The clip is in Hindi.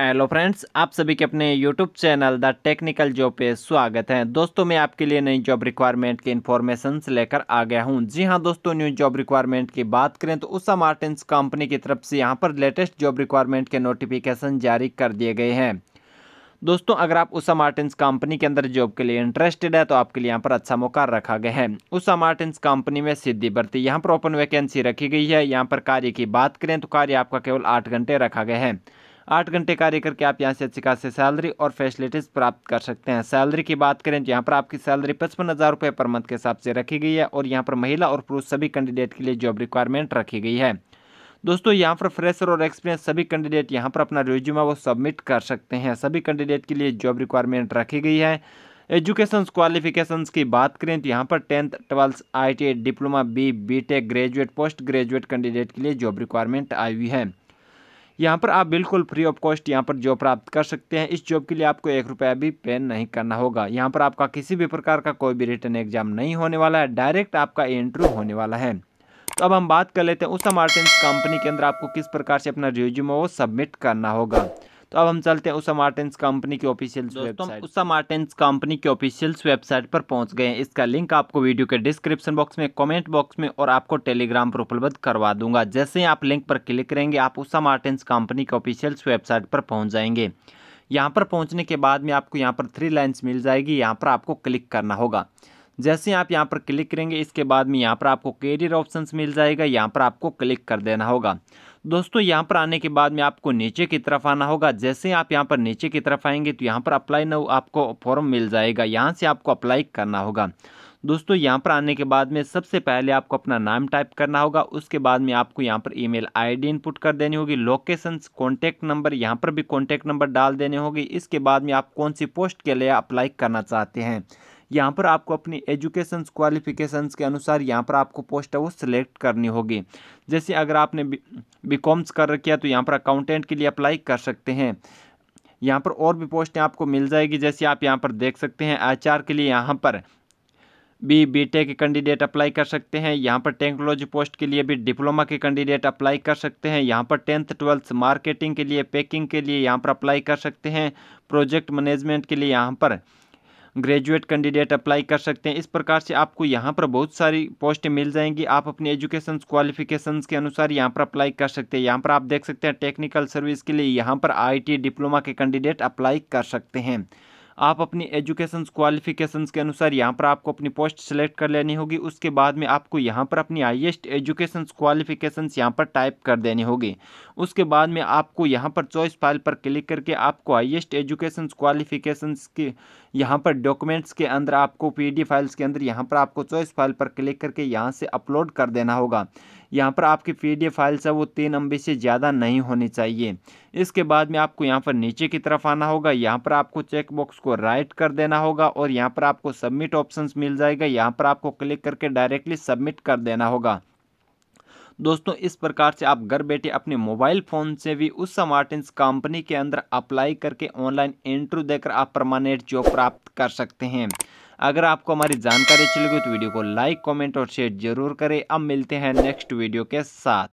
हेलो फ्रेंड्स आप सभी के अपने YouTube channel the technical job पे स्वागत है दोस्तों मैं आपके लिए नई जॉब रिक्वायरमेंट की इन्फॉर्मेशन लेकर आ गया हूं जी हां दोस्तों न्यू जॉब रिक्वायरमेंट की बात करें तो उषा मार्टिन्स कंपनी की तरफ से यहां पर लेटेस्ट जॉब रिक्वायरमेंट के नोटिफिकेशन जारी कर दिए गए हैं दोस्तों अगर आप उषा मार्टिन्स कंपनी के अंदर जॉब के लिए इंटरेस्टेड है तो आपके लिए यहाँ पर अच्छा मौका रखा गया है उषा मार्टिन्स कंपनी में सिद्धि भर्ती यहाँ पर ओपन वैकेंसी रखी गई है यहाँ पर कार्य की बात करें तो कार्य आपका केवल आठ घंटे रखा गया है आठ घंटे कार्य करके आप यहाँ से अच्छी खासी सैलरी और फैसिलिटीज़ प्राप्त कर सकते हैं सैलरी की बात करें तो यहाँ पर आपकी सैलरी पचपन हज़ार रुपये पर मंथ के हिसाब से रखी गई है और यहाँ पर महिला और पुरुष सभी कैंडिडेट के लिए जॉब रिक्वायरमेंट रखी गई है दोस्तों यहाँ पर फ्रेशर और एक्सपीरियंस सभी कैंडिडेट यहाँ पर अपना रिज्यूमा वो सबमिट कर सकते हैं सभी कैंडिडेट के लिए जॉब रिक्वायरमेंट रखी गई है एजुकेशन क्वालिफिकेशंस की बात करें तो यहाँ पर tenth twelfth I diploma B BTech graduate post graduate candidate के लिए जॉब रिक्वायरमेंट आई हुई है यहाँ पर आप बिल्कुल फ्री ऑफ कॉस्ट यहाँ पर जॉब प्राप्त कर सकते हैं इस जॉब के लिए आपको एक रुपया भी पे नहीं करना होगा यहाँ पर आपका किसी भी प्रकार का कोई भी रिटर्न एग्जाम नहीं होने वाला है डायरेक्ट आपका इंटरव्यू होने वाला है तो अब हम बात कर लेते हैं उषा मार्टिन कंपनी के अंदर आपको किस प्रकार से अपना रिज्यूम वो सबमिट करना होगा तो अब हम चलते हैं उषा मार्टेंस कंपनी की official website Usha Martens company की ऑफिशियल्स वेबसाइट पर पहुंच गए हैं इसका लिंक आपको वीडियो के डिस्क्रिप्शन बॉक्स में कमेंट बॉक्स में और आपको टेलीग्राम पर उपलब्ध करवा दूंगा जैसे ही आप लिंक पर क्लिक करेंगे आप उषा मार्टेंस कंपनी की ऑफिशियल्स वेबसाइट पर पहुँच जाएंगे यहाँ पर पहुँचने के बाद में आपको यहाँ पर थ्री लाइन्स मिल जाएगी यहाँ पर आपको क्लिक करना होगा जैसे आप यहाँ पर क्लिक करेंगे इसके बाद में यहाँ पर आपको कैरियर ऑप्शन मिल जाएगा यहाँ पर आपको क्लिक कर देना होगा दोस्तों यहाँ पर आने के बाद में आपको नीचे की तरफ आना होगा जैसे आप यहाँ पर नीचे की तरफ आएंगे तो यहाँ पर अप्लाई नाउ आपको फॉर्म मिल जाएगा यहाँ से आपको अप्लाई करना होगा दोस्तों यहाँ पर आने के बाद में सबसे पहले आपको अपना नाम टाइप करना होगा उसके बाद में आपको यहाँ पर ईमेल आईडी इनपुट कर देनी होगी लोकेशन कॉन्टैक्ट नंबर यहाँ पर भी कॉन्टैक्ट नंबर डाल देने होगी इसके बाद में आप कौन सी पोस्ट के लिए अप्लाई करना चाहते हैं यहाँ पर आपको अपनी एजुकेशन क्वालिफिकेशन के अनुसार यहाँ पर आपको पोस्ट है वो सिलेक्ट करनी होगी जैसे अगर आपने बी कॉम्स कर रखी है तो यहाँ पर अकाउंटेंट के लिए अप्लाई कर सकते हैं यहाँ पर और भी पोस्टें आपको मिल जाएगी जैसे आप यहाँ पर देख सकते हैं एच के लिए यहाँ पर भी बी टेक के कैंडिडेट अप्लाई कर सकते हैं यहाँ पर टेक्नोलॉजी पोस्ट के लिए भी डिप्लोमा के कैंडिडेट अप्लाई कर सकते हैं यहाँ पर टेंथ ट्वेल्थ मार्केटिंग के लिए पैकिंग के लिए यहाँ पर अप्लाई कर सकते हैं प्रोजेक्ट मैनेजमेंट के लिए यहाँ पर ग्रेजुएट कैंडिडेट अप्लाई कर सकते हैं इस प्रकार से आपको यहाँ पर बहुत सारी पोस्टें मिल जाएंगी आप अपनी एजुकेशन क्वालिफिकेशन के अनुसार यहाँ पर अप्लाई कर सकते हैं यहाँ पर आप देख सकते हैं टेक्निकल सर्विस के लिए यहाँ पर आई डिप्लोमा के कैंडिडेट अप्लाई कर सकते हैं आप अपनी एजुकेशन क्वालिफिकेशंस के अनुसार यहाँ पर आपको अपनी पोस्ट सेलेक्ट कर लेनी होगी उसके बाद में आपको यहाँ पर अपनी हाइएस्ट एजुकेशन क्वालिफिकेशंस यहाँ पर टाइप कर देनी होगी उसके बाद में आपको यहाँ पर चॉइस फाइल पर क्लिक करके आपको हाइएस्ट एजुकेशन क्वालिफिकेशंस के यहाँ पर डॉक्यूमेंट्स के अंदर आपको पी फाइल्स के अंदर यहाँ पर आपको चॉइस फाइल पर क्लिक करके यहाँ से अपलोड कर देना होगा यहाँ पर आपकी पी फाइल्स है वो तीन एम से ज़्यादा नहीं होनी चाहिए इसके बाद में आपको यहाँ पर नीचे की तरफ आना होगा यहाँ पर आपको चेकबॉक्स को राइट कर देना होगा और यहाँ पर आपको सबमिट ऑप्शन मिल जाएगा यहाँ पर आपको क्लिक करके डायरेक्टली सबमिट कर देना होगा दोस्तों इस प्रकार से आप घर बैठे अपने मोबाइल फ़ोन से भी उस मार्टिन्स कंपनी के अंदर अप्लाई करके ऑनलाइन इंटरव्यू देकर आप परमानेंट जॉब प्राप्त कर सकते हैं अगर आपको हमारी जानकारी अच्छी लगी तो वीडियो को लाइक कॉमेंट और शेयर जरूर करें अब मिलते हैं नेक्स्ट वीडियो के साथ